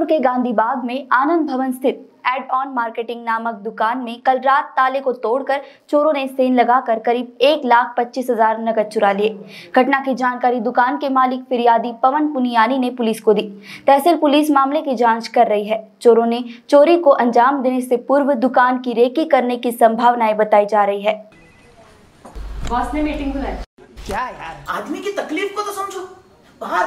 जबलपुर के गांधीबाग में आनंद भवन स्थित एड ऑन मार्केटिंग नामक दुकान में कल रात ताले को तोड़कर चोरों ने सेन लगाकर करीब एक लाख पच्चीस हजार नकद चुरा लिए घटना की जानकारी दुकान के मालिक फिरियादी पवन पुनियानी ने पुलिस को दी तहसील पुलिस मामले की जांच कर रही है चोरों ने चोरी को अंजाम देने से पूर्व दुकान की रेकी करने की संभावनाएं बताई जा रही है बॉस ने मीटिंग बुलाई क्या यार आदमी की तकलीफ को तो समझो बाहर